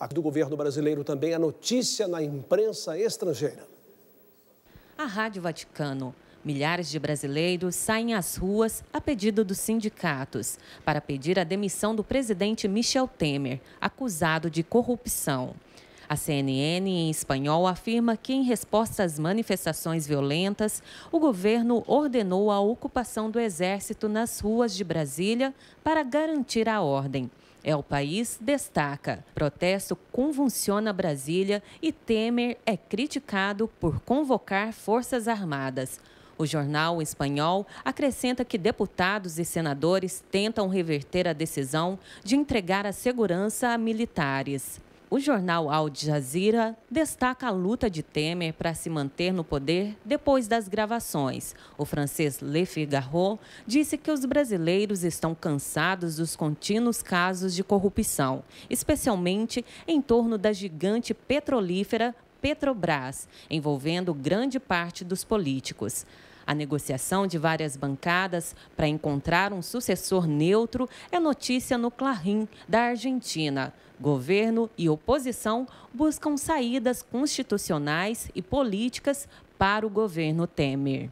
A do governo brasileiro também, a notícia na imprensa estrangeira. A Rádio Vaticano. Milhares de brasileiros saem às ruas a pedido dos sindicatos para pedir a demissão do presidente Michel Temer, acusado de corrupção. A CNN, em espanhol, afirma que, em resposta às manifestações violentas, o governo ordenou a ocupação do exército nas ruas de Brasília para garantir a ordem. É o país destaca. Protesto convulsiona Brasília e Temer é criticado por convocar forças armadas. O jornal espanhol acrescenta que deputados e senadores tentam reverter a decisão de entregar a segurança a militares. O jornal Al Jazeera destaca a luta de Temer para se manter no poder depois das gravações. O francês Le Figaro disse que os brasileiros estão cansados dos contínuos casos de corrupção, especialmente em torno da gigante petrolífera Petrobras, envolvendo grande parte dos políticos. A negociação de várias bancadas para encontrar um sucessor neutro é notícia no Clarim, da Argentina. Governo e oposição buscam saídas constitucionais e políticas para o governo Temer.